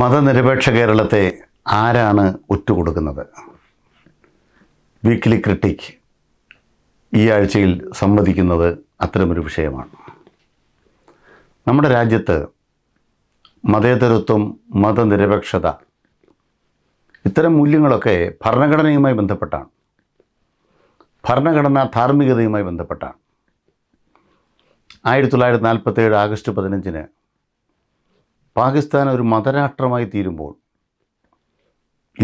മതനിരപേക്ഷ കേരളത്തെ ആരാണ് ഉറ്റുകൊടുക്കുന്നത് വീക്കിലി ക്രിട്ടിക് ഈ ആഴ്ചയിൽ സംവദിക്കുന്നത് അത്തരമൊരു വിഷയമാണ് നമ്മുടെ രാജ്യത്ത് മതേതരത്വം മതനിരപേക്ഷത ഇത്തരം മൂല്യങ്ങളൊക്കെ ഭരണഘടനയുമായി ബന്ധപ്പെട്ടാണ് ഭരണഘടന ധാർമ്മികതയുമായി ബന്ധപ്പെട്ടാണ് ആയിരത്തി തൊള്ളായിരത്തി നാൽപ്പത്തേഴ് ആഗസ്റ്റ് പതിനഞ്ചിന് പാകിസ്ഥാൻ ഒരു മതരാഷ്ട്രമായി തീരുമ്പോൾ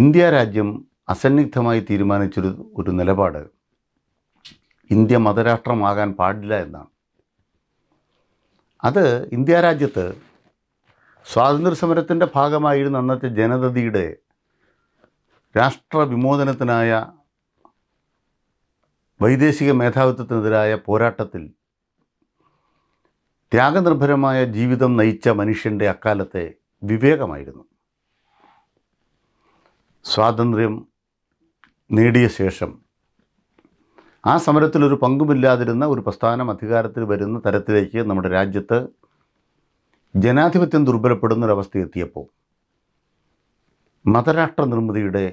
ഇന്ത്യ രാജ്യം അസന്നിഗ്ധമായി തീരുമാനിച്ചൊരു ഒരു നിലപാട് ഇന്ത്യ മതരാഷ്ട്രമാകാൻ പാടില്ല എന്നാണ് അത് ഇന്ത്യ രാജ്യത്ത് സ്വാതന്ത്ര്യസമരത്തിൻ്റെ ഭാഗമായിരുന്ന അന്നത്തെ ജനതയുടെ രാഷ്ട്രവിമോചനത്തിനായ വൈദേശിക മേധാവിത്വത്തിനെതിരായ പോരാട്ടത്തിൽ ത്യാഗനിർഭരമായ ജീവിതം നയിച്ച മനുഷ്യൻ്റെ അക്കാലത്തെ വിവേകമായിരുന്നു സ്വാതന്ത്ര്യം നേടിയ ശേഷം ആ സമരത്തിലൊരു പങ്കുമില്ലാതിരുന്ന ഒരു പ്രസ്ഥാനം അധികാരത്തിൽ വരുന്ന തരത്തിലേക്ക് നമ്മുടെ രാജ്യത്ത് ജനാധിപത്യം ദുർബലപ്പെടുന്നൊരവസ്ഥ എത്തിയപ്പോൾ മതരാഷ്ട്ര നിർമ്മിതിയുടെ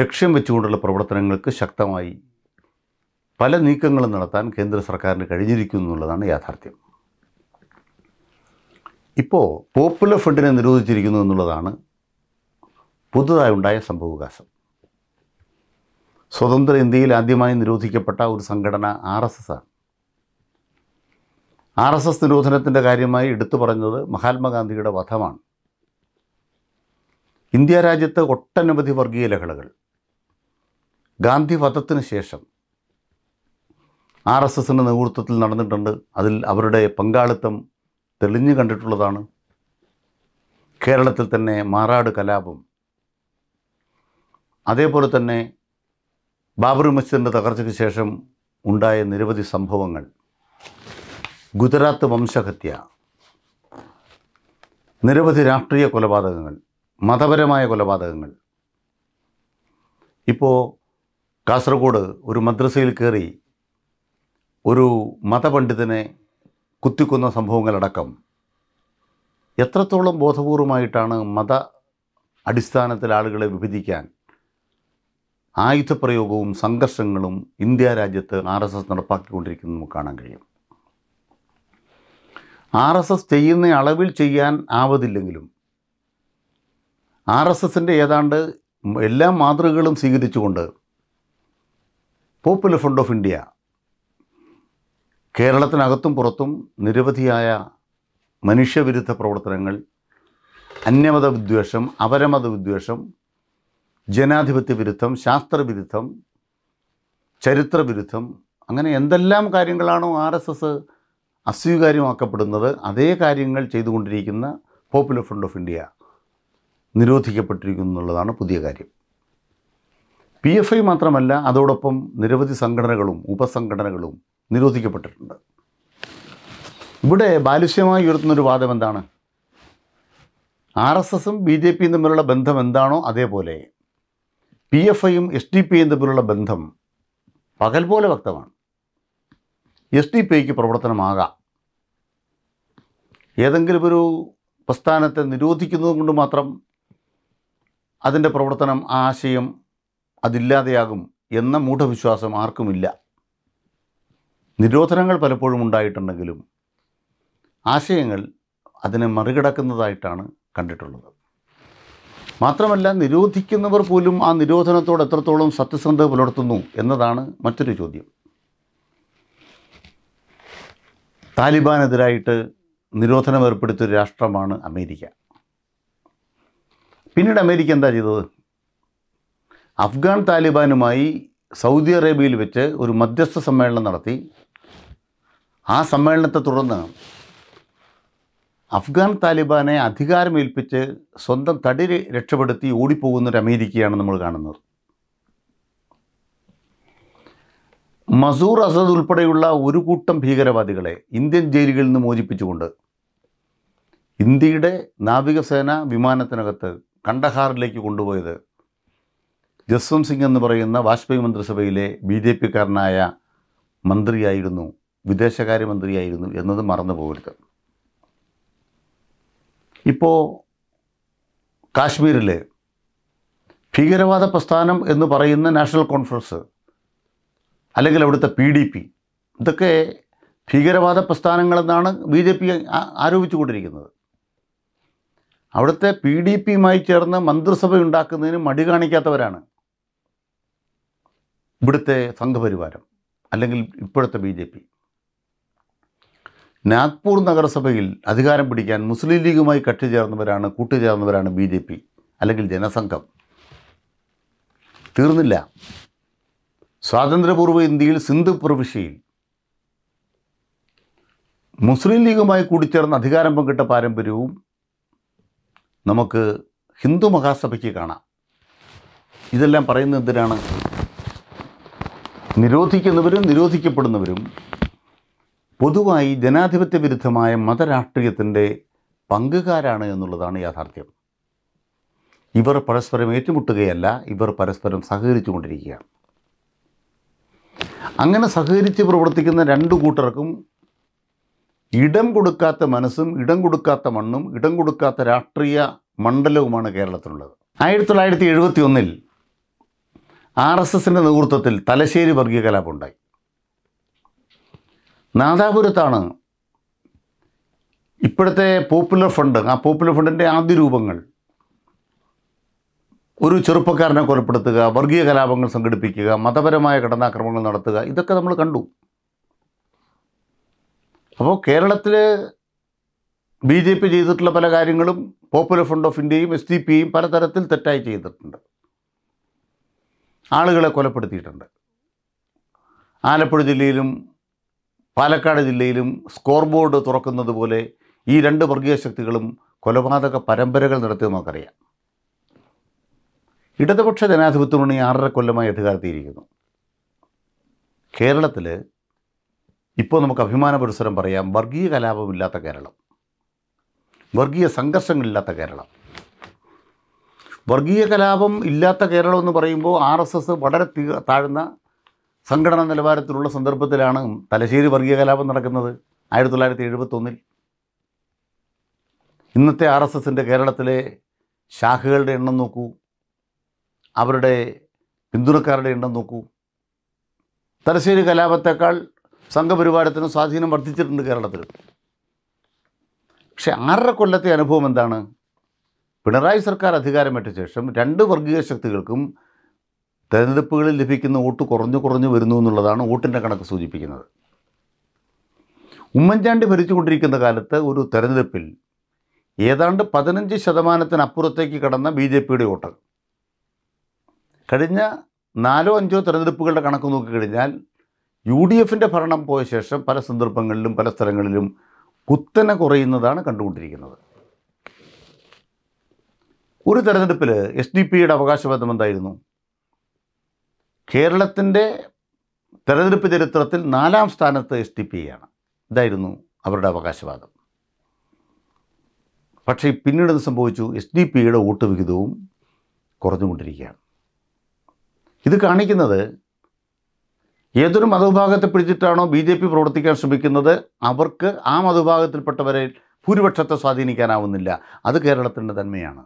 ലക്ഷ്യം വെച്ചുകൊണ്ടുള്ള പ്രവർത്തനങ്ങൾക്ക് ശക്തമായി പല നീക്കങ്ങളും നടത്താൻ കേന്ദ്ര സർക്കാരിന് കഴിഞ്ഞിരിക്കുന്നു എന്നുള്ളതാണ് യാഥാർത്ഥ്യം ഇപ്പോൾ പോപ്പുലർ ഫണ്ടിനെ നിരോധിച്ചിരിക്കുന്നു എന്നുള്ളതാണ് പുതുതായി ഉണ്ടായ സംഭവവികാസം സ്വതന്ത്ര ഇന്ത്യയിൽ ആദ്യമായി നിരോധിക്കപ്പെട്ട ഒരു സംഘടന ആർ എസ് എസ് ആണ് ആർ എസ് എസ് നിരോധനത്തിൻ്റെ കാര്യമായി എടുത്തു പറഞ്ഞത് മഹാത്മാഗാന്ധിയുടെ വധമാണ് ഇന്ത്യ രാജ്യത്ത് ഒട്ടനവധി വർഗീയ ലഹളകൾ ഗാന്ധി വധത്തിന് ശേഷം ആർ എസ് എസിൻ്റെ നേതൃത്വത്തിൽ നടന്നിട്ടുണ്ട് അതിൽ അവരുടെ പങ്കാളിത്തം തെളിഞ്ഞു കണ്ടിട്ടുള്ളതാണ് കേരളത്തിൽ തന്നെ മാറാട് കലാപം അതേപോലെ തന്നെ ബാബറി മസ്ജിദിൻ്റെ തകർച്ചയ്ക്ക് ശേഷം ഉണ്ടായ നിരവധി സംഭവങ്ങൾ ഗുജറാത്ത് വംശഹത്യ നിരവധി രാഷ്ട്രീയ കൊലപാതകങ്ങൾ മതപരമായ കൊലപാതകങ്ങൾ ഇപ്പോൾ കാസർഗോഡ് ഒരു മദ്രസയിൽ കയറി ഒരു മതപണ്ഡിതനെ കുത്തിക്കുന്ന സംഭവങ്ങളടക്കം എത്രത്തോളം ബോധപൂർവമായിട്ടാണ് മത അടിസ്ഥാനത്തിൽ ആളുകളെ വിഭജിക്കാൻ ആയുധപ്രയോഗവും സംഘർഷങ്ങളും ഇന്ത്യ രാജ്യത്ത് ആർ എസ് എസ് നടപ്പാക്കിക്കൊണ്ടിരിക്കുന്നത് നമുക്ക് കാണാൻ കഴിയും ആർ എസ് എസ് ചെയ്യുന്ന അളവിൽ ചെയ്യാൻ ആവതില്ലെങ്കിലും ആർ എസ് എസിൻ്റെ ഏതാണ്ട് എല്ലാ മാതൃകകളും സ്വീകരിച്ചുകൊണ്ട് പോപ്പുലർ ഫ്രണ്ട് ഓഫ് ഇന്ത്യ കേരളത്തിനകത്തും പുറത്തും നിരവധിയായ മനുഷ്യവിരുദ്ധ പ്രവർത്തനങ്ങൾ അന്യമത വിദ്വേഷം അപരമത വിദ്വേഷം ജനാധിപത്യ വിരുദ്ധം ശാസ്ത്രവിരുദ്ധം ചരിത്രവിരുദ്ധം അങ്ങനെ എന്തെല്ലാം കാര്യങ്ങളാണോ ആർ എസ് എസ് അസ്വീകാര്യമാക്കപ്പെടുന്നത് അതേ കാര്യങ്ങൾ ചെയ്തുകൊണ്ടിരിക്കുന്ന പോപ്പുലർ ഫ്രണ്ട് ഓഫ് ഇന്ത്യ നിരോധിക്കപ്പെട്ടിരിക്കുന്നു എന്നുള്ളതാണ് പുതിയ കാര്യം പി എഫ് ഐ മാത്രമല്ല അതോടൊപ്പം നിരവധി സംഘടനകളും ഉപസംഘടനകളും നിരോധിക്കപ്പെട്ടിട്ടുണ്ട് ഇവിടെ ബാലുസ്യമായി ഉയർത്തുന്നൊരു വാദം എന്താണ് ആർ എസ് എസും ബി ജെ പിയും തമ്മിലുള്ള ബന്ധം എന്താണോ അതേപോലെ പി എഫ് ഐയും എസ് ഡി പി ഐയും തമ്മിലുള്ള ബന്ധം പകൽ പോലെ വ്യക്തമാണ് എസ് ഡി പി ഐക്ക് പ്രവർത്തനമാകാം ഏതെങ്കിലും ഒരു പ്രസ്ഥാനത്തെ നിരോധിക്കുന്നത് കൊണ്ട് മാത്രം അതിൻ്റെ പ്രവർത്തനം ആശയം അതില്ലാതെയാകും എന്ന മൂഢവിശ്വാസം ആർക്കുമില്ല നിരോധനങ്ങൾ പലപ്പോഴും ഉണ്ടായിട്ടുണ്ടെങ്കിലും ആശയങ്ങൾ അതിനെ മറികടക്കുന്നതായിട്ടാണ് കണ്ടിട്ടുള്ളത് മാത്രമല്ല നിരോധിക്കുന്നവർ പോലും ആ നിരോധനത്തോട് എത്രത്തോളം സത്യസന്ധത പുലർത്തുന്നു എന്നതാണ് മറ്റൊരു ചോദ്യം താലിബാനെതിരായിട്ട് നിരോധനം ഏർപ്പെടുത്തിയ രാഷ്ട്രമാണ് അമേരിക്ക പിന്നീട് അമേരിക്ക എന്താ ചെയ്തത് അഫ്ഗാൻ താലിബാനുമായി സൗദി അറേബ്യയിൽ വെച്ച് ഒരു മധ്യസ്ഥ സമ്മേളനം നടത്തി ആ സമ്മേളനത്തെ തുടർന്ന് അഫ്ഗാൻ താലിബാനെ അധികാരമേൽപ്പിച്ച് സ്വന്തം തടി രക്ഷപ്പെടുത്തി ഓടിപ്പോകുന്നൊരു അമേരിക്കയാണ് നമ്മൾ കാണുന്നത് മസൂർ അസദ് ഉൾപ്പെടെയുള്ള ഒരു കൂട്ടം ഭീകരവാദികളെ ഇന്ത്യൻ ജയിലുകളിൽ നിന്ന് മോചിപ്പിച്ചുകൊണ്ട് ഇന്ത്യയുടെ നാവികസേന വിമാനത്തിനകത്ത് കണ്ടഹാറിലേക്ക് കൊണ്ടുപോയത് ജസ്വന്ത് സിംഗ് എന്ന് പറയുന്ന വാജ്പേയി മന്ത്രിസഭയിലെ ബി ജെ പിക്കാരനായ മന്ത്രിയായിരുന്നു വിദേശകാര്യമന്ത്രിയായിരുന്നു എന്നത് മറന്നു പോകരുത് ഇപ്പോൾ കാശ്മീരിൽ ഭീകരവാദ പ്രസ്ഥാനം എന്ന് പറയുന്ന നാഷണൽ കോൺഫറൻസ് അല്ലെങ്കിൽ അവിടുത്തെ പി ഡി പി ഇതൊക്കെ ഭീകരവാദ പ്രസ്ഥാനങ്ങളെന്നാണ് ബി ജെ പി കൊണ്ടിരിക്കുന്നത് അവിടുത്തെ പി ഡി പിയുമായി ചേർന്ന് മന്ത്രിസഭ ഉണ്ടാക്കുന്നതിന് മടി കാണിക്കാത്തവരാണ് ഇവിടുത്തെ സംഘപരിവാരം അല്ലെങ്കിൽ ഇപ്പോഴത്തെ ബി ജെ പി നാഗ്പൂർ നഗരസഭയിൽ അധികാരം പിടിക്കാൻ മുസ്ലിം ലീഗുമായി കക്ഷി ചേർന്നവരാണ് കൂട്ടുചേർന്നവരാണ് ബി ജെ പി അല്ലെങ്കിൽ ജനസംഘം തീർന്നില്ല സ്വാതന്ത്ര്യപൂർവ്വ ഇന്ത്യയിൽ സിന്ധു പ്രവിശ്യയിൽ മുസ്ലിം ലീഗുമായി കൂടിച്ചേർന്ന് അധികാരം പങ്കിട്ട പാരമ്പര്യവും നമുക്ക് ഹിന്ദു മഹാസഭയ്ക്ക് കാണാം ഇതെല്ലാം പറയുന്നത് എന്തിനാണ് നിരോധിക്കുന്നവരും നിരോധിക്കപ്പെടുന്നവരും പൊതുവായി ജനാധിപത്യ വിരുദ്ധമായ മതരാഷ്ട്രീയത്തിൻ്റെ പങ്കുകാരാണ് എന്നുള്ളതാണ് യാഥാർത്ഥ്യം ഇവർ പരസ്പരം ഏറ്റുമുട്ടുകയല്ല ഇവർ പരസ്പരം സഹകരിച്ചു കൊണ്ടിരിക്കുകയാണ് അങ്ങനെ സഹകരിച്ച് പ്രവർത്തിക്കുന്ന രണ്ട് കൂട്ടർക്കും ഇടം കൊടുക്കാത്ത മനസ്സും ഇടം കൊടുക്കാത്ത മണ്ണും ഇടം കൊടുക്കാത്ത രാഷ്ട്രീയ മണ്ഡലവുമാണ് കേരളത്തിലുള്ളത് ആയിരത്തി തൊള്ളായിരത്തി എഴുപത്തി ഒന്നിൽ ആർ എസ് എസിൻ്റെ നേതൃത്വത്തിൽ തലശ്ശേരി വർഗീയ കലാപമുണ്ടായി നാദാപുരത്താണ് ഇപ്പോഴത്തെ പോപ്പുലർ ഫണ്ട് ആ പോപ്പുലർ ഫണ്ടിൻ്റെ ആദ്യ രൂപങ്ങൾ ഒരു ചെറുപ്പക്കാരനെ കൊലപ്പെടുത്തുക വർഗീയ കലാപങ്ങൾ സംഘടിപ്പിക്കുക മതപരമായ കടന്നാക്രമണങ്ങൾ നടത്തുക ഇതൊക്കെ നമ്മൾ കണ്ടു അപ്പോൾ കേരളത്തിൽ ബി ജെ പി ചെയ്തിട്ടുള്ള പല കാര്യങ്ങളും പോപ്പുലർ ഫ്രണ്ട് ഓഫ് ഇന്ത്യയും എസ് ഡി പിയും പലതരത്തിൽ തെറ്റായി ചെയ്തിട്ടുണ്ട് ആളുകളെ കൊലപ്പെടുത്തിയിട്ടുണ്ട് ആലപ്പുഴ ജില്ലയിലും പാലക്കാട് ജില്ലയിലും സ്കോർ ബോർഡ് തുറക്കുന്നത് പോലെ ഈ രണ്ട് വർഗീയ ശക്തികളും കൊലപാതക പരമ്പരകൾ നടത്തിയത് നമുക്കറിയാം ഇടതുപക്ഷ ജനാധിപത്യമാണ് ഈ ആറര കൊല്ലമായി അധികാരത്തിയിരിക്കുന്നു കേരളത്തിൽ ഇപ്പോൾ നമുക്ക് അഭിമാന പുരസരം പറയാം വർഗീയ കലാപമില്ലാത്ത കേരളം വർഗീയ സംഘർഷങ്ങളില്ലാത്ത കേരളം വർഗീയ കലാപം ഇല്ലാത്ത കേരളം എന്ന് പറയുമ്പോൾ ആർ എസ് എസ് വളരെ താഴ്ന്ന സംഘടനാ നിലവാരത്തിലുള്ള സന്ദർഭത്തിലാണ് തലശ്ശേരി വർഗീയ കലാപം നടക്കുന്നത് ആയിരത്തി തൊള്ളായിരത്തി എഴുപത്തൊന്നിൽ ഇന്നത്തെ ആർ എസ് എസിൻ്റെ കേരളത്തിലെ ശാഖകളുടെ എണ്ണം നോക്കൂ അവരുടെ പിന്തുണക്കാരുടെ എണ്ണം നോക്കൂ തലശ്ശേരി കലാപത്തേക്കാൾ സംഘപരിവാരത്തിന് സ്വാധീനം വർദ്ധിച്ചിട്ടുണ്ട് കേരളത്തിൽ പക്ഷേ ആറര കൊല്ലത്തെ അനുഭവം എന്താണ് പിണറായി സർക്കാർ അധികാരമേറ്റ ശേഷം രണ്ട് വർഗീയ ശക്തികൾക്കും തെരഞ്ഞെടുപ്പുകളിൽ ലഭിക്കുന്ന വോട്ട് കുറഞ്ഞു കുറഞ്ഞു വരുന്നു എന്നുള്ളതാണ് വോട്ടിൻ്റെ കണക്ക് സൂചിപ്പിക്കുന്നത് ഉമ്മൻചാണ്ടി ഭരിച്ചുകൊണ്ടിരിക്കുന്ന കാലത്ത് ഒരു തെരഞ്ഞെടുപ്പിൽ ഏതാണ്ട് പതിനഞ്ച് ശതമാനത്തിനപ്പുറത്തേക്ക് കടന്ന ബി ജെ പിയുടെ വോട്ട് കഴിഞ്ഞ നാലോ അഞ്ചോ തെരഞ്ഞെടുപ്പുകളുടെ കണക്ക് നോക്കിക്കഴിഞ്ഞാൽ യു ഡി എഫിൻ്റെ ഭരണം പോയ ശേഷം പല സന്ദർഭങ്ങളിലും പല സ്ഥലങ്ങളിലും കുത്തനെ കുറയുന്നതാണ് കണ്ടുകൊണ്ടിരിക്കുന്നത് ഒരു തെരഞ്ഞെടുപ്പിൽ എസ് ഡി പിയുടെ അവകാശവാദം എന്തായിരുന്നു കേരളത്തിൻ്റെ തെരഞ്ഞെടുപ്പ് ചരിത്രത്തിൽ നാലാം സ്ഥാനത്ത് എസ് ടി പി ആണ് ഇതായിരുന്നു അവരുടെ അവകാശവാദം പക്ഷേ പിന്നീട് ഇത് സംഭവിച്ചു എസ് ഡി പിയുടെ വോട്ട് വിഹിതവും കുറഞ്ഞുകൊണ്ടിരിക്കുകയാണ് ഇത് കാണിക്കുന്നത് ഏതൊരു മതവിഭാഗത്തെ പിടിച്ചിട്ടാണോ ബി ജെ പി പ്രവർത്തിക്കാൻ ശ്രമിക്കുന്നത് അവർക്ക് ആ മതവിഭാഗത്തിൽപ്പെട്ടവരെ ഭൂരിപക്ഷത്തെ സ്വാധീനിക്കാനാവുന്നില്ല അത് കേരളത്തിൻ്റെ തന്മയാണ്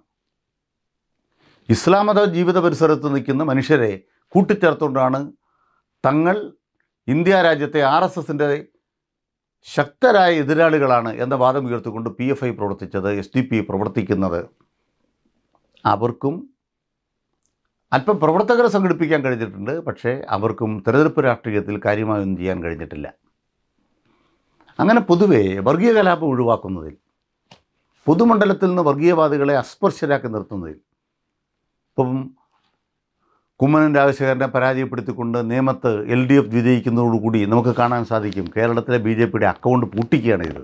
ഇസ്ലാമത ജീവിത പരിസരത്ത് നിൽക്കുന്ന മനുഷ്യരെ കൂട്ടിച്ചേർത്തുകൊണ്ടാണ് തങ്ങൾ ഇന്ത്യ രാജ്യത്തെ ആർ എസ് എസിൻ്റെ ശക്തരായ എതിരാളികളാണ് എന്ന വാദം ഉയർത്തിക്കൊണ്ട് പി എഫ് ഐ പ്രവർത്തിച്ചത് എസ് ഡി പി പ്രവർത്തിക്കുന്നത് അവർക്കും അല്പം പ്രവർത്തകരെ സംഘടിപ്പിക്കാൻ കഴിഞ്ഞിട്ടുണ്ട് പക്ഷേ അവർക്കും തെരഞ്ഞെടുപ്പ് രാഷ്ട്രീയത്തിൽ കാര്യമായൊന്നും ചെയ്യാൻ കഴിഞ്ഞിട്ടില്ല അങ്ങനെ പൊതുവേ വർഗീയ കലാപം ഒഴിവാക്കുന്നതിൽ പൊതുമണ്ഡലത്തിൽ നിന്ന് വർഗീയവാദികളെ അസ്പർശരാക്കി നിർത്തുന്നതിൽ ഇപ്പം കുമ്മനം രാജശേഖരനെ പരാജയപ്പെടുത്തിക്കൊണ്ട് നിയമത്ത് എൽ ഡി എഫ് വിജയിക്കുന്നതോടുകൂടി നമുക്ക് കാണാൻ സാധിക്കും കേരളത്തിലെ ബി ജെ പിയുടെ അക്കൗണ്ട് പൂട്ടിക്കുകയാണ് ഇത്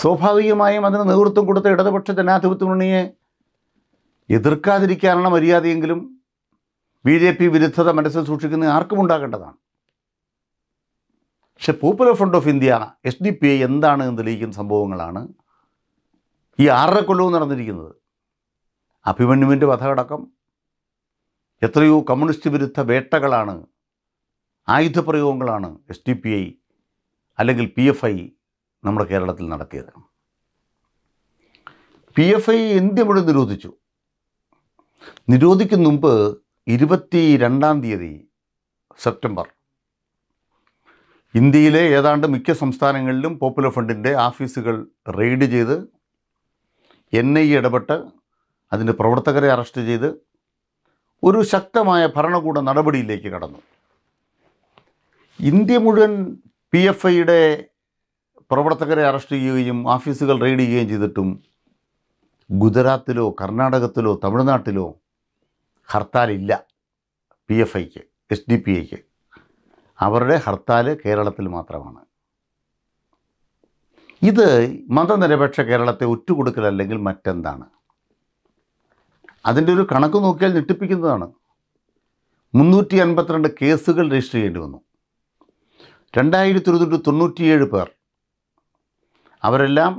സ്വാഭാവികമായും അതിന് നേതൃത്വം കൊടുത്ത ഇടതുപക്ഷ ജനാധിപത്യ മുന്നണിയെ എതിർക്കാതിരിക്കാനുള്ള മര്യാദയെങ്കിലും ബി ജെ പി വിരുദ്ധത മനസ്സിൽ സൂക്ഷിക്കുന്ന ആർക്കും ഉണ്ടാകേണ്ടതാണ് പക്ഷെ popular front of India S D P I എന്താണ് എന്ന് തെളിയിക്കുന്ന സംഭവങ്ങളാണ് ഈ ആറര കൊല്ലവും നടന്നിരിക്കുന്നത് അഭിമന്യുവിൻ്റെ വധ എത്രയോ കമ്മ്യൂണിസ്റ്റ് വിരുദ്ധ വേട്ടകളാണ് പ്രയോഗങ്ങളാണ് എസ് ഡി പി ഐ അല്ലെങ്കിൽ പി എഫ് ഐ നമ്മുടെ കേരളത്തിൽ നടത്തിയത് പി എഫ് ഐ ഇന്ത്യ മുഴുവൻ നിരോധിച്ചു നിരോധിക്കുന്ന മുമ്പ് ഇരുപത്തി രണ്ടാം തീയതി സെപ്റ്റംബർ ഇന്ത്യയിലെ ഏതാണ്ട് മിക്ക സംസ്ഥാനങ്ങളിലും പോപ്പുലർ ഫ്രണ്ടിൻ്റെ ഓഫീസുകൾ റെയ്ഡ് ചെയ്ത് എൻ ഐ ഇടപെട്ട് അതിൻ്റെ പ്രവർത്തകരെ അറസ്റ്റ് ചെയ്ത് ഒരു ശക്തമായ ഭരണകൂട നടപടിയിലേക്ക് കടന്നു ഇന്ത്യ മുഴുവൻ പി എഫ് ഐയുടെ പ്രവർത്തകരെ അറസ്റ്റ് ചെയ്യുകയും ഓഫീസുകൾ റെയ്ഡ് ചെയ്യുകയും ചെയ്തിട്ടും ഗുജറാത്തിലോ കർണാടകത്തിലോ തമിഴ്നാട്ടിലോ ഹർത്താലില്ല പി എഫ് ഐക്ക് എസ് ഡി പി ഐക്ക് അവരുടെ ഹർത്താൽ കേരളത്തിൽ മാത്രമാണ് ഇത് മതനിരപേക്ഷ കേരളത്തെ ഒറ്റുകൊടുക്കലല്ലെങ്കിൽ മറ്റെന്താണ് അതിൻ്റെ ഒരു കണക്ക് നോക്കിയാൽ ഞെട്ടിപ്പിക്കുന്നതാണ് മുന്നൂറ്റി അൻപത്തിരണ്ട് കേസുകൾ രജിസ്റ്റർ ചെയ്യേണ്ടി വന്നു രണ്ടായിരത്തി ഇരുന്നൂറ്റി തൊണ്ണൂറ്റിയേഴ് പേർ അവരെല്ലാം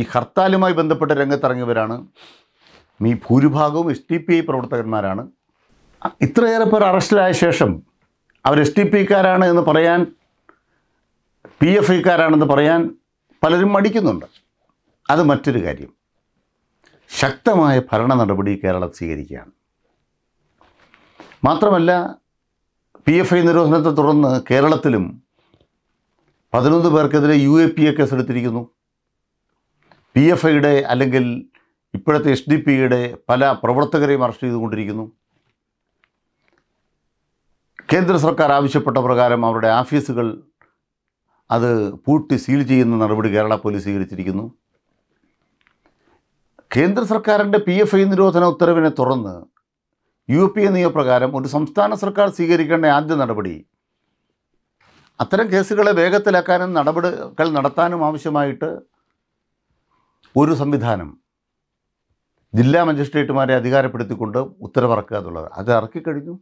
ഈ ഹർത്താലുമായി ബന്ധപ്പെട്ട രംഗത്തിറങ്ങിയവരാണ് ഈ ഭൂരിഭാഗവും എസ് ടി പി ഐ പ്രവർത്തകന്മാരാണ് ഇത്രയേറെ പേർ അറസ്റ്റിലായ ശേഷം അവർ എസ് ടി ഐക്കാരാണ് എന്ന് പറയാൻ പി എഫ് ഐക്കാരാണെന്ന് പറയാൻ പലരും മടിക്കുന്നുണ്ട് അത് മറ്റൊരു കാര്യം ശക്തമായ ഭരണ നടപടി കേരളം സ്വീകരിക്കുകയാണ് മാത്രമല്ല പി എഫ് ഐ നിരോധനത്തെ തുടർന്ന് കേരളത്തിലും പതിനൊന്ന് പേർക്കെതിരെ U A P A case എടുത്തിരിക്കുന്നു പി എഫ് ഐയുടെ അല്ലെങ്കിൽ ഇപ്പോഴത്തെ എസ് ഡി പിയുടെ പല പ്രവർത്തകരെയും അറസ്റ്റ് ചെയ്തുകൊണ്ടിരിക്കുന്നു കേന്ദ്ര സർക്കാർ ആവശ്യപ്പെട്ട പ്രകാരം അവരുടെ ഓഫീസുകൾ അത് പൂട്ടി സീൽ ചെയ്യുന്ന നടപടി കേരള പോലീസ് സ്വീകരിച്ചിരിക്കുന്നു കേന്ദ്ര സർക്കാരിൻ്റെ പി എഫ് ഐ നിരോധന ഉത്തരവിനെ തുടർന്ന് യു പി എ നിയമപ്രകാരം ഒരു സംസ്ഥാന സർക്കാർ സ്വീകരിക്കേണ്ട ആദ്യ നടപടി അത്തരം കേസുകളെ വേഗത്തിലാക്കാനും നടപടികൾ നടത്താനും ആവശ്യമായിട്ട് ഒരു സംവിധാനം ജില്ലാ മജിസ്ട്രേറ്റുമാരെ അധികാരപ്പെടുത്തിക്കൊണ്ട് ഉത്തരവിറക്കുക എന്നുള്ളത് അത് ഇറക്കിക്കഴിഞ്ഞു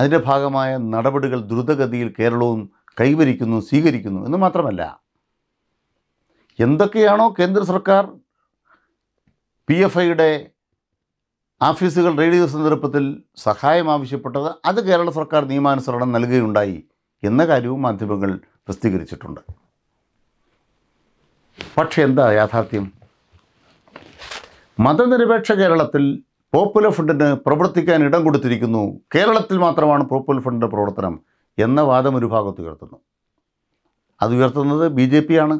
അതിൻ്റെ ഭാഗമായ നടപടികൾ ദ്രുതഗതിയിൽ കേരളവും കൈവരിക്കുന്നു സ്വീകരിക്കുന്നു എന്ന് മാത്രമല്ല എന്തൊക്കെയാണോ കേന്ദ്ര സർക്കാർ പി എഫ് ഐയുടെ ആഫീസുകൾ ചെയ്ത സന്ദർഭത്തിൽ സഹായം ആവശ്യപ്പെട്ടത് അത് കേരള സർക്കാർ നിയമാനുസരണം നൽകുകയുണ്ടായി എന്ന കാര്യവും മാധ്യമങ്ങൾ പ്രസിദ്ധീകരിച്ചിട്ടുണ്ട് പക്ഷേ എന്താ യാഥാർത്ഥ്യം മതനിരപേക്ഷ കേരളത്തിൽ പോപ്പുലർ ഫണ്ടിന് പ്രവർത്തിക്കാൻ ഇടം കൊടുത്തിരിക്കുന്നു കേരളത്തിൽ മാത്രമാണ് പോപ്പുലർ ഫണ്ടിൻ്റെ പ്രവർത്തനം എന്ന വാദം ഒരു ഭാഗത്ത് ഉയർത്തുന്നു അത് ഉയർത്തുന്നത് ബി ജെ ആണ്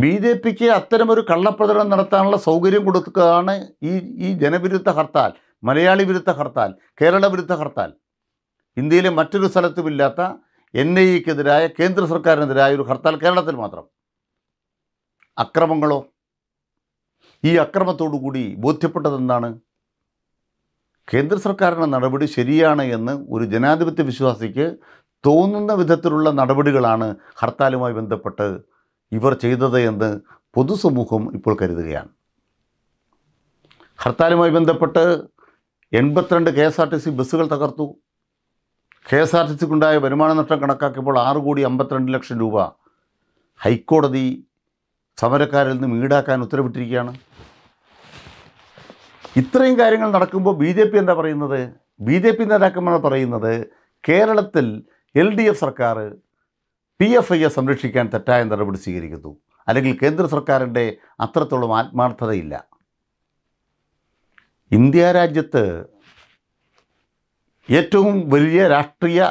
ബി ജെ പിക്ക് അത്തരമൊരു കള്ളപ്രചരണം നടത്താനുള്ള സൗകര്യം കൊടുക്കുകയാണ് ഈ ഈ ജനവിരുദ്ധ ഹർത്താൽ മലയാളി വിരുദ്ധ ഹർത്താൽ കേരള വിരുദ്ധ ഹർത്താൽ ഇന്ത്യയിലെ മറ്റൊരു സ്ഥലത്തുമില്ലാത്ത എൻ ഐ എക്കെതിരായ കേന്ദ്ര സർക്കാരിനെതിരായ ഒരു ഹർത്താൽ കേരളത്തിൽ മാത്രം അക്രമങ്ങളോ ഈ അക്രമത്തോടു കൂടി ബോധ്യപ്പെട്ടതെന്താണ് കേന്ദ്ര സർക്കാരിൻ്റെ നടപടി ശരിയാണ് എന്ന് ഒരു ജനാധിപത്യ വിശ്വാസിക്ക് തോന്നുന്ന വിധത്തിലുള്ള നടപടികളാണ് ഹർത്താലുമായി ബന്ധപ്പെട്ട് ഇവർ ചെയ്തത് എന്ന് പൊതുസമൂഹം ഇപ്പോൾ കരുതുകയാണ് ഹർത്താലുമായി ബന്ധപ്പെട്ട് എൺപത്തിരണ്ട് K S R T C ബസ്സുകൾ തകർത്തു കെ എസ് ആർ ടി സിക്കുണ്ടായ വരുമാന നഷ്ടം കണക്കാക്കിയപ്പോൾ ആറ് കോടി അമ്പത്തിരണ്ട് ലക്ഷം രൂപ ഹൈക്കോടതി സമരക്കാരിൽ നിന്നും ഈടാക്കാൻ ഉത്തരവിട്ടിരിക്കുകയാണ് ഇത്രയും കാര്യങ്ങൾ നടക്കുമ്പോൾ ബി ജെ പി എന്താ പറയുന്നത് ബി ജെ പി നേതാക്കന്മാർ പറയുന്നത് കേരളത്തിൽ എൽ ഡി എഫ് സർക്കാർ പി എഫ് ഐയെ സംരക്ഷിക്കാൻ തെറ്റായ നടപടി സ്വീകരിക്കുന്നു അല്ലെങ്കിൽ കേന്ദ്ര സർക്കാരിൻ്റെ അത്രത്തോളം ആത്മാർത്ഥതയില്ല ഇന്ത്യ രാജ്യത്ത് ഏറ്റവും വലിയ രാഷ്ട്രീയ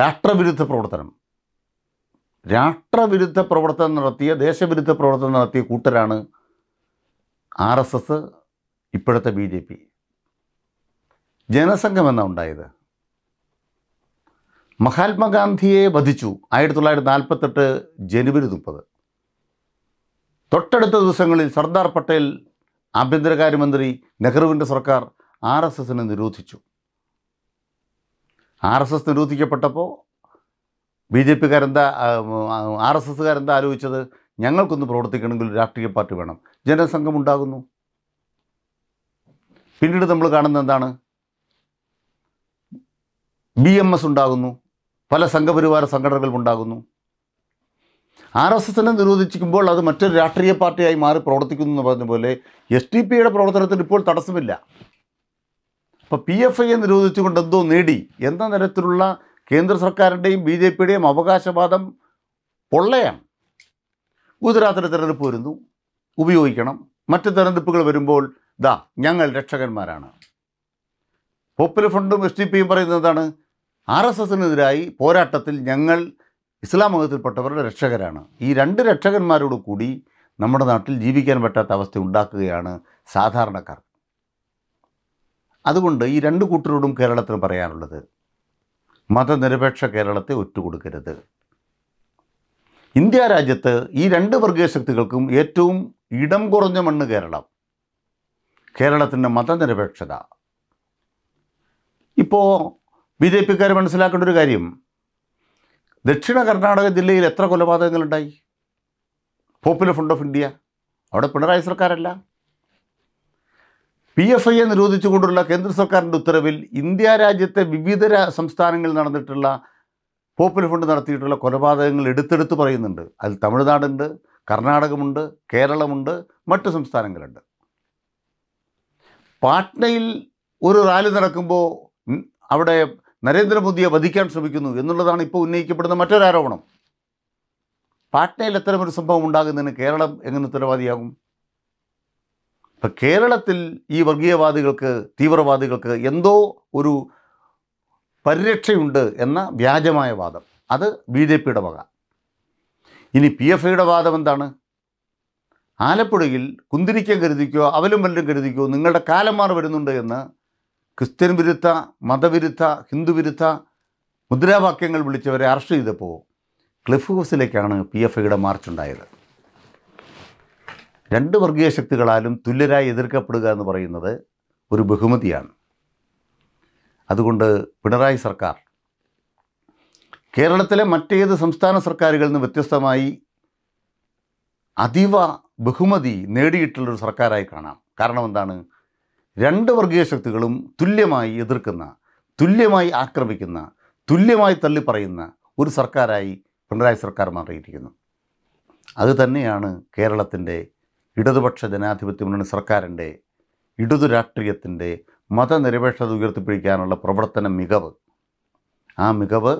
രാഷ്ട്രവിരുദ്ധ പ്രവർത്തനം രാഷ്ട്രവിരുദ്ധ പ്രവർത്തനം നടത്തിയ ദേശവിരുദ്ധ പ്രവർത്തനം നടത്തിയ കൂട്ടരാണ് ആർ എസ് എസ് ഇപ്പോഴത്തെ ബി ജെ പി ജനസംഘം എന്നാണ് ഉണ്ടായത് മഹാത്മാഗാന്ധിയെ വധിച്ചു ആയിരത്തി തൊള്ളായിരത്തി നാൽപ്പത്തെട്ട് ജനുവരി മുപ്പത് തൊട്ടടുത്ത ദിവസങ്ങളിൽ സർദാർ പട്ടേൽ ആഭ്യന്തരകാര്യമന്ത്രി നെഹ്റുവിൻ്റെ സർക്കാർ ആർ എസ് എസിനെ നിരോധിച്ചു ആർ എസ് എസ് നിരോധിക്കപ്പെട്ടപ്പോൾ ബി ജെ പിക്കാരെന്താ ആർ എസ് എസ്സുകാരെന്താ ആലോചിച്ചത് ഞങ്ങൾക്കൊന്ന് പ്രവർത്തിക്കണമെങ്കിൽ രാഷ്ട്രീയ പാർട്ടി വേണം ജനസംഘം ഉണ്ടാകുന്നു പിന്നീട് നമ്മൾ കാണുന്നത് എന്താണ് ബി എം എസ് ഉണ്ടാകുന്നു പല സംഘപരിവാര സംഘടനകൾ ഉണ്ടാകുന്നു ആർ എസ് എസിനെ നിരോധിച്ചിരിക്കുമ്പോൾ അത് മറ്റൊരു രാഷ്ട്രീയ പാർട്ടിയായി മാറി പ്രവർത്തിക്കുന്നു എന്ന് പറഞ്ഞ പോലെ എസ് ടി പിയുടെ പ്രവർത്തനത്തിന് ഇപ്പോൾ തടസ്സമില്ല അപ്പോൾ പി എഫ് ഐയെ നിരോധിച്ചുകൊണ്ട് എന്തോ നേടി എന്ന തരത്തിലുള്ള കേന്ദ്ര സർക്കാരിൻ്റെയും ബി ജെ പിയുടെയും അവകാശവാദം പൊള്ളയാണ് ഗുജറാത്തിലെ തിരഞ്ഞെടുപ്പ് വരുന്നു ഉപയോഗിക്കണം മറ്റ് തിരഞ്ഞെടുപ്പുകൾ വരുമ്പോൾ ദാ ഞങ്ങൾ രക്ഷകന്മാരാണ് പോപ്പുലർ ഫ്രണ്ടും എസ് ടി പിയും പറയുന്നത് എന്താണ് ആർ എസ് എസിനെതിരായി പോരാട്ടത്തിൽ ഞങ്ങൾ ഇസ്ലാം മതത്തിൽപ്പെട്ടവരുടെ രക്ഷകരാണ് ഈ രണ്ട് രക്ഷകന്മാരോട് കൂടി നമ്മുടെ നാട്ടിൽ ജീവിക്കാൻ പറ്റാത്ത അവസ്ഥ ഉണ്ടാക്കുകയാണ് സാധാരണക്കാർ അതുകൊണ്ട് ഈ രണ്ട് കൂട്ടരോടും കേരളത്തിന് പറയാനുള്ളത് മതനിരപേക്ഷ കേരളത്തെ ഒറ്റുകൊടുക്കരുത് ഇന്ത്യ രാജ്യത്ത് ഈ രണ്ട് വർഗീയ ശക്തികൾക്കും ഏറ്റവും ഇടം കുറഞ്ഞ മണ്ണ് കേരളം കേരളത്തിൻ്റെ മതനിരപേക്ഷത ഇപ്പോൾ ബി ജെ പിക്കാർ മനസ്സിലാക്കേണ്ട ഒരു കാര്യം ദക്ഷിണ കർണാടക ജില്ലയിൽ എത്ര കൊലപാതകങ്ങളുണ്ടായി പോപ്പുലർ ഫ്രണ്ട് ഓഫ് ഇന്ത്യ അവിടെ പിണറായി സർക്കാരല്ല പി എഫ് ഐയെ നിരോധിച്ചുകൊണ്ടുള്ള കേന്ദ്ര സർക്കാരിൻ്റെ ഉത്തരവിൽ ഇന്ത്യ രാജ്യത്തെ വിവിധ സംസ്ഥാനങ്ങളിൽ നടന്നിട്ടുള്ള പോപ്പുലർ ഫണ്ട് നടത്തിയിട്ടുള്ള കൊലപാതകങ്ങൾ എടുത്തെടുത്ത് പറയുന്നുണ്ട് അതിൽ തമിഴ്നാടുണ്ട് കർണാടകമുണ്ട് കേരളമുണ്ട് മറ്റു സംസ്ഥാനങ്ങളുണ്ട് പാട്നയിൽ ഒരു റാലി നടക്കുമ്പോൾ അവിടെ നരേന്ദ്രമോദിയെ വധിക്കാൻ ശ്രമിക്കുന്നു എന്നുള്ളതാണ് ഇപ്പോൾ ഉന്നയിക്കപ്പെടുന്ന ആരോപണം പാട്നയിൽ അത്തരമൊരു സംഭവം ഉണ്ടാകുന്നതിന് കേരളം എങ്ങനെ ഉത്തരവാദിയാകും ഇപ്പം കേരളത്തിൽ ഈ വർഗീയവാദികൾക്ക് തീവ്രവാദികൾക്ക് എന്തോ ഒരു പരിരക്ഷയുണ്ട് എന്ന വ്യാജമായ വാദം അത് ബി ജെ പിയുടെ വക ഇനി പി എഫ് ഐയുടെ വാദം എന്താണ് ആലപ്പുഴയിൽ കുന്തിരിക്കം കരുതിക്കോ അവലും വല്ലും കരുതിക്കോ നിങ്ങളുടെ കാലം മാറി വരുന്നുണ്ട് എന്ന് ക്രിസ്ത്യൻ വിരുദ്ധ മതവിരുദ്ധ ഹിന്ദുവിരുദ്ധ മുദ്രാവാക്യങ്ങൾ വിളിച്ചവരെ അറസ്റ്റ് ചെയ്തപ്പോൾ ക്ലിഫ് ഹൗസിലേക്കാണ് പി എഫ് ഐയുടെ മാർച്ച് ഉണ്ടായത് രണ്ട് വർഗീയ ശക്തികളാലും തുല്യരായി എതിർക്കപ്പെടുക എന്ന് പറയുന്നത് ഒരു ബഹുമതിയാണ് അതുകൊണ്ട് പിണറായി സർക്കാർ കേരളത്തിലെ മറ്റേത് സംസ്ഥാന സർക്കാരുകളിൽ നിന്ന് വ്യത്യസ്തമായി അതീവ ബഹുമതി നേടിയിട്ടുള്ളൊരു സർക്കാരായി കാണാം കാരണം എന്താണ് രണ്ട് വർഗീയ ശക്തികളും തുല്യമായി എതിർക്കുന്ന തുല്യമായി ആക്രമിക്കുന്ന തുല്യമായി തള്ളിപ്പറയുന്ന ഒരു സർക്കാരായി പിണറായി സർക്കാർ മാറിയിരിക്കുന്നു അത് തന്നെയാണ് കേരളത്തിൻ്റെ ഇടതുപക്ഷ ജനാധിപത്യ മുന്നണി സർക്കാരിൻ്റെ ഇടതു രാഷ്ട്രീയത്തിൻ്റെ മതനിരപേക്ഷത ഉയർത്തിപ്പിടിക്കാനുള്ള പ്രവർത്തന മികവ് ആ മികവ്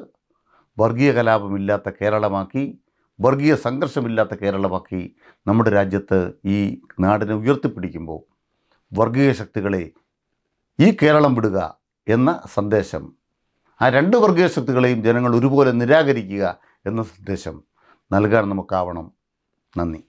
വർഗീയ കലാപമില്ലാത്ത കേരളമാക്കി വർഗീയ സംഘർഷമില്ലാത്ത കേരളമാക്കി നമ്മുടെ രാജ്യത്ത് ഈ നാടിനെ ഉയർത്തിപ്പിടിക്കുമ്പോൾ വർഗീയ ശക്തികളെ ഈ കേരളം വിടുക എന്ന സന്ദേശം ആ രണ്ട് വർഗീയ ശക്തികളെയും ജനങ്ങൾ ഒരുപോലെ നിരാകരിക്കുക എന്ന സന്ദേശം നൽകാൻ നമുക്കാവണം നന്ദി